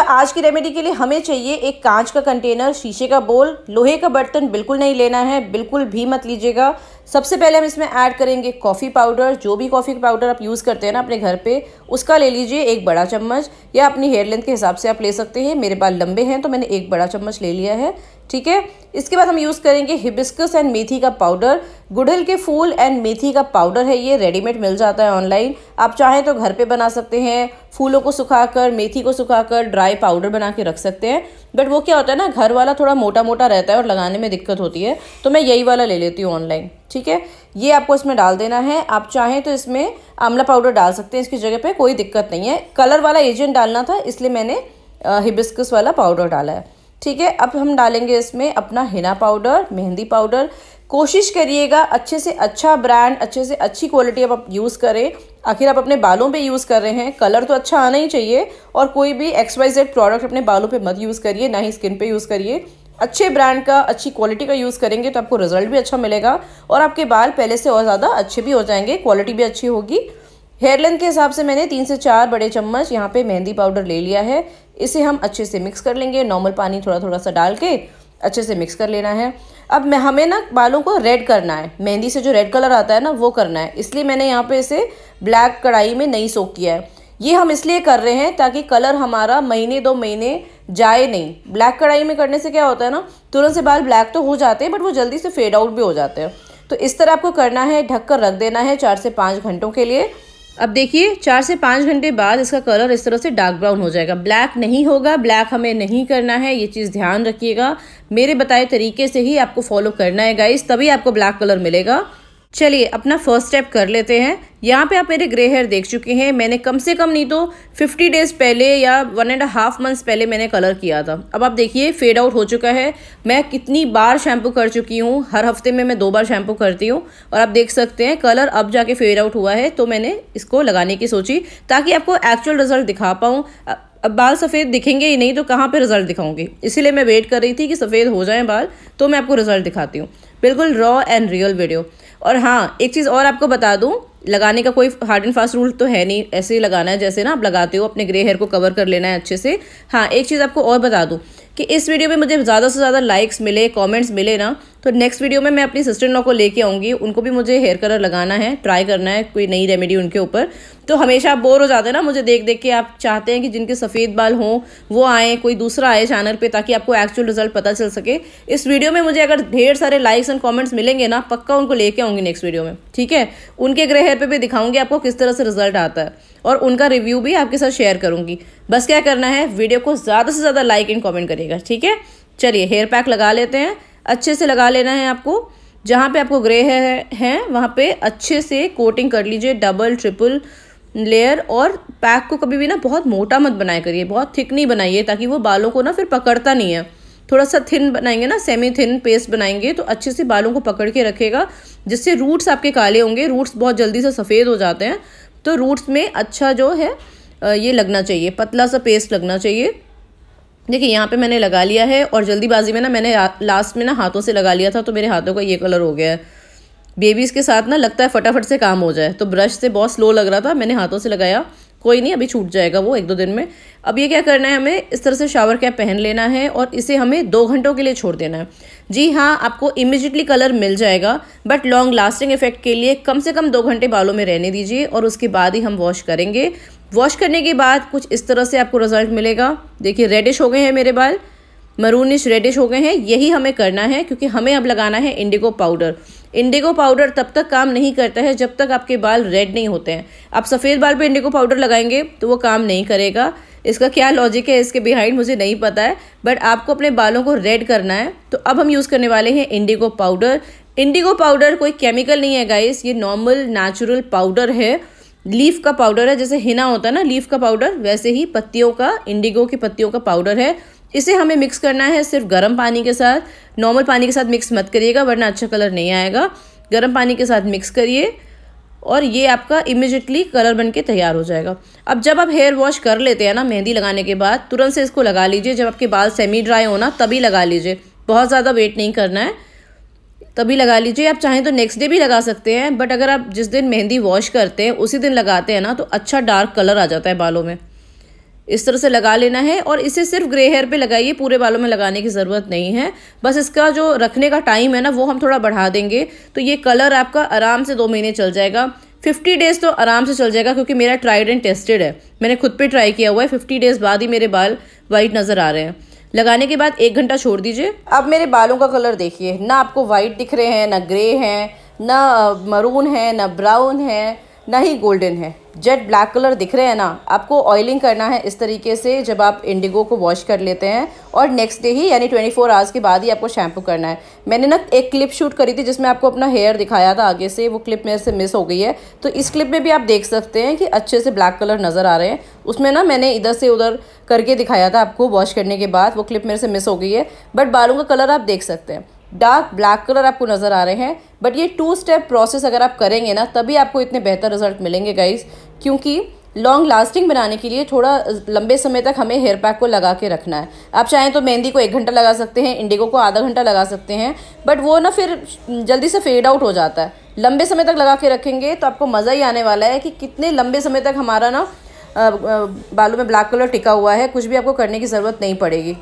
अच्छा आज की रेमेडी के लिए हमें चाहिए एक कांच का कंटेनर शीशे का बोल लोहे का बर्तन बिल्कुल नहीं लेना है बिल्कुल भी मत लीजिएगा सबसे पहले हम इसमें ऐड करेंगे कॉफ़ी पाउडर जो भी कॉफ़ी पाउडर आप यूज़ करते हैं ना अपने घर पे उसका ले लीजिए एक बड़ा चम्मच या अपनी हेयर लेंथ के हिसाब से आप ले सकते हैं मेरे बाल लंबे हैं तो मैंने एक बड़ा चम्मच ले लिया है ठीक है इसके बाद हम यूज़ करेंगे हिबिस्कस एंड मेथी का पाउडर गुड़हल के फूल एंड मेथी का पाउडर है ये रेडीमेड मिल जाता है ऑनलाइन आप चाहें तो घर पर बना सकते हैं फूलों को सुखा मेथी को सुखा ड्राई ड्राई पाउडर बना के रख सकते हैं बट वो क्या होता है ना घर वाला थोड़ा मोटा मोटा रहता है और लगाने में दिक्कत होती है तो मैं यही वाला ले लेती हूँ ऑनलाइन ठीक है ये आपको इसमें डाल देना है आप चाहें तो इसमें आमला पाउडर डाल सकते हैं इसकी जगह पर कोई दिक्कत नहीं है कलर वाला एजेंट डालना था इसलिए मैंने हिबिस्कस वाला पाउडर डाला है ठीक है अब हम डालेंगे इसमें अपना हिना पाउडर मेहंदी पाउडर कोशिश करिएगा अच्छे से अच्छा ब्रांड अच्छे से अच्छी क्वालिटी आप यूज़ करें आखिर आप अपने बालों पे यूज़ कर रहे हैं कलर तो अच्छा आना ही चाहिए और कोई भी एक्स वाई जेड प्रोडक्ट अपने बालों पे मत यूज़ करिए ना ही स्किन पे यूज़ करिए अच्छे ब्रांड का अच्छी क्वालिटी का यूज़ करेंगे तो आपको रिजल्ट भी अच्छा मिलेगा और आपके बाल पहले से और ज़्यादा अच्छे भी हो जाएंगे क्वालिटी भी अच्छी होगी हेयर लेंथ के हिसाब से मैंने तीन से चार बड़े चम्मच यहाँ पे मेहंदी पाउडर ले लिया है इसे हम अच्छे से मिक्स कर लेंगे नॉर्मल पानी थोड़ा थोड़ा सा डाल के अच्छे से मिक्स कर लेना है अब मैं हमें ना बालों को रेड करना है मेहंदी से जो रेड कलर आता है ना वो करना है इसलिए मैंने यहाँ पे इसे ब्लैक कढ़ाई में नहीं सोख किया है ये हम इसलिए कर रहे हैं ताकि कलर हमारा महीने दो महीने जाए नहीं ब्लैक कढ़ाई में करने से क्या होता है ना तुरंत से बाल ब्लैक तो हो जाते हैं बट वो जल्दी से फेड आउट भी हो जाते हैं तो इस तरह आपको करना है ढक कर रख देना है चार से पाँच घंटों के लिए अब देखिए चार से पाँच घंटे बाद इसका कलर इस तरह से डार्क ब्राउन हो जाएगा ब्लैक नहीं होगा ब्लैक हमें नहीं करना है ये चीज़ ध्यान रखिएगा मेरे बताए तरीके से ही आपको फॉलो करना है गाइस तभी आपको ब्लैक कलर मिलेगा चलिए अपना फर्स्ट स्टेप कर लेते हैं यहाँ पे आप मेरे ग्रे हेयर देख चुके हैं मैंने कम से कम नहीं तो 50 डेज़ पहले या वन एंड हाफ मंथ्स पहले मैंने कलर किया था अब आप देखिए फेड आउट हो चुका है मैं कितनी बार शैम्पू कर चुकी हूँ हर हफ्ते में मैं दो बार शैम्पू करती हूँ और आप देख सकते हैं कलर अब जाके फेड आउट हुआ है तो मैंने इसको लगाने की सोची ताकि आपको एक्चुअल रिजल्ट दिखा पाऊँ अब बाल सफ़ेद दिखेंगे ही नहीं तो कहाँ पे रिजल्ट दिखाऊंगी इसीलिए मैं वेट कर रही थी कि सफ़ेद हो जाएं बाल तो मैं आपको रिजल्ट दिखाती हूँ बिल्कुल रॉ एंड रियल वीडियो और हाँ एक चीज़ और आपको बता दूँ लगाने का कोई हार्ड एंड फास्ट रूल तो है नहीं ऐसे ही लगाना है जैसे ना आप लगाते हो अपने ग्रे हेयर को कवर कर लेना है अच्छे से हाँ एक चीज़ आपको और बता दूँ कि इस वीडियो में मुझे ज़्यादा से ज़्यादा लाइक्स मिले कमेंट्स मिले ना तो नेक्स्ट वीडियो में मैं अपनी सिस्टर लॉ को लेके आऊँगी उनको भी मुझे हेयर कलर लगाना है ट्राई करना है कोई नई रेमेडी उनके ऊपर तो हमेशा आप बोर हो जाते हैं ना मुझे देख देख के आप चाहते हैं कि जिनके सफ़ेद बाल हों वो आएँ कोई दूसरा आए चैनल पे ताकि आपको एक्चुअल रिजल्ट पता चल सके इस वीडियो में मुझे अगर ढेर सारे लाइक्स एंड कॉमेंट्स मिलेंगे ना पक्का उनको लेके आऊँगी नेक्स्ट वीडियो में ठीक है उनके ग्रह हेयर पर भी दिखाऊंगी आपको किस तरह से रिजल्ट आता है और उनका रिव्यू भी आपके साथ शेयर करूँगी बस क्या करना है वीडियो को ज़्यादा से ज़्यादा लाइक एंड कॉमेंट करिएगा लीजिएगा ठीक है चलिए हेयर पैक लगा लेते हैं अच्छे से लगा लेना है आपको जहाँ पे आपको ग्रे है, है वहाँ पे अच्छे से कोटिंग कर लीजिए डबल ट्रिपल लेयर और पैक को कभी भी ना बहुत मोटा मत बनाया करिए बहुत थिक नहीं बनाइए ताकि वो बालों को ना फिर पकड़ता नहीं है थोड़ा सा थिन बनाएंगे ना सेमी थिन पेस्ट बनाएंगे तो अच्छे से बालों को पकड़ के रखेगा जिससे रूट्स आपके काले होंगे रूट्स बहुत जल्दी से सफ़ेद हो जाते हैं तो रूट्स में अच्छा जो है ये लगना चाहिए पतला सा पेस्ट लगना चाहिए देखिए यहाँ पे मैंने लगा लिया है और जल्दीबाजी में ना मैंने लास्ट में ना हाथों से लगा लिया था तो मेरे हाथों का ये कलर हो गया है बेबीज़ के साथ ना लगता है फटाफट से काम हो जाए तो ब्रश से बहुत स्लो लग रहा था मैंने हाथों से लगाया कोई नहीं अभी छूट जाएगा वो एक दो दिन में अब ये क्या करना है हमें इस तरह से शावर कैप पहन लेना है और इसे हमें दो घंटों के लिए छोड़ देना है जी हाँ आपको इमिजिएटली कलर मिल जाएगा बट लॉन्ग लास्टिंग इफेक्ट के लिए कम से कम दो घंटे बालों में रहने दीजिए और उसके बाद ही हम वॉश करेंगे वॉश करने के बाद कुछ इस तरह से आपको रिज़ल्ट मिलेगा देखिए रेडिश हो गए हैं मेरे बाल मरूनिश रेडिश हो गए हैं यही हमें करना है क्योंकि हमें अब लगाना है इंडिगो पाउडर इंडिगो पाउडर तब तक काम नहीं करता है जब तक आपके बाल रेड नहीं होते हैं आप सफ़ेद बाल पे इंडिगो पाउडर लगाएंगे तो वो काम नहीं करेगा इसका क्या लॉजिक है इसके बिहाइंड मुझे नहीं पता है बट आपको अपने बालों को रेड करना है तो अब हम यूज़ करने वाले हैं इंडिगो पाउडर इंडिगो पाउडर कोई केमिकल नहीं है गाइस ये नॉर्मल नेचुरल पाउडर है लीफ का पाउडर है जैसे हिना होता है ना लीफ का पाउडर वैसे ही पत्तियों का इंडिगो की पत्तियों का पाउडर है इसे हमें मिक्स करना है सिर्फ गर्म पानी के साथ नॉर्मल पानी के साथ मिक्स मत करिएगा वरना अच्छा कलर नहीं आएगा गर्म पानी के साथ मिक्स करिए और ये आपका इमिजिएटली कलर बन के तैयार हो जाएगा अब जब आप हेयर वॉश कर लेते हैं ना मेहंदी लगाने के बाद तुरंत से इसको लगा लीजिए जब आपके बाल सेमी ड्राई हो ना तभी लगा लीजिए बहुत ज़्यादा वेट नहीं करना है तभी लगा लीजिए आप चाहें तो नेक्स्ट डे भी लगा सकते हैं बट अगर आप जिस दिन मेहंदी वॉश करते हैं उसी दिन लगाते हैं ना तो अच्छा डार्क कलर आ जाता है बालों में इस तरह से लगा लेना है और इसे सिर्फ ग्रे हेयर पे लगाइए पूरे बालों में लगाने की ज़रूरत नहीं है बस इसका जो रखने का टाइम है ना वो हम थोड़ा बढ़ा देंगे तो ये कलर आपका आराम से दो महीने चल जाएगा फिफ्टी डेज़ तो आराम से चल जाएगा क्योंकि मेरा ट्राइड एंड टेस्टेड है मैंने खुद पे ट्राई किया हुआ है फिफ्टी डेज़ बाद ही मेरे बाल वाइट नज़र आ रहे हैं लगाने के बाद एक घंटा छोड़ दीजिए अब मेरे बालों का कलर देखिए ना आपको वाइट दिख रहे हैं ना ग्रे हैं ना मरून है ना ब्राउन है ना ही गोल्डन है जेट ब्लैक कलर दिख रहे हैं ना आपको ऑयलिंग करना है इस तरीके से जब आप इंडिगो को वॉश कर लेते हैं और नेक्स्ट डे ही यानी 24 फोर आवर्स के बाद ही आपको शैम्पू करना है मैंने ना एक क्लिप शूट करी थी जिसमें आपको अपना हेयर दिखाया था आगे से वो क्लिप मेरे से मिस हो गई है तो इस क्लिप में भी आप देख सकते हैं कि अच्छे से ब्लैक कलर नज़र आ रहे हैं उसमें ना मैंने इधर से उधर करके दिखाया था आपको वॉश करने के बाद वो क्लिप मेरे से मिस हो गई है बट बालों का कलर आप देख सकते हैं डार्क ब्लैक कलर आपको नज़र आ रहे हैं बट ये टू स्टेप प्रोसेस अगर आप करेंगे ना तभी आपको इतने बेहतर रिजल्ट मिलेंगे गाइज क्योंकि लॉन्ग लास्टिंग बनाने के लिए थोड़ा लंबे समय तक हमें हेयर पैक को लगा के रखना है आप चाहें तो मेहंदी को एक घंटा लगा सकते हैं इंडिगो को आधा घंटा लगा सकते हैं बट वो ना फिर जल्दी से फेड आउट हो जाता है लंबे समय तक लगा के रखेंगे तो आपको मज़ा ही आने वाला है कि कितने लंबे समय तक हमारा ना बालों में ब्लैक कलर टिका हुआ है कुछ भी आपको करने की ज़रूरत नहीं पड़ेगी